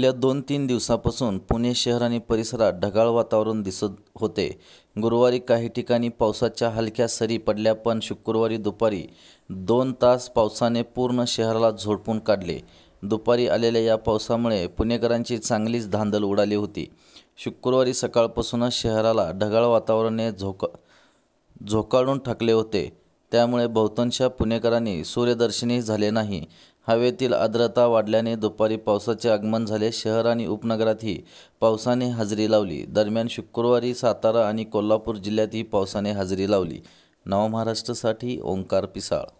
गेल्या दोन तीन दिवसापासून पुणे शहर आणि परिसरात ढगाळ वातावरण दिसत होते गुरुवारी काही ठिकाणी पावसाच्या हलक्या सरी पडल्या पण शुक्रवारी दुपारी दोन तास पावसाने पूर्ण शहराला झोडपून काढले दुपारी आलेल्या या पावसामुळे पुणेकरांची चांगलीच धांदल उडाली होती शुक्रवारी सकाळपासूनच शहराला ढगाळ वातावरणाने झोका झोकाळून ठाकले होते त्यामुळे बहुतांश पुणेकरांनी सूर्यदर्शनही झाले नाही हवेतील आर्द्रता वाढल्याने दुपारी पावसाचे आगमन झाले शहर आणि उपनगरातही पावसाने हजेरी लावली दरम्यान शुक्रवारी सातारा आणि कोल्हापूर जिल्ह्यातही पावसाने हजेरी लावली नवमहाराष्ट्रसाठी ओंकार पिसाळ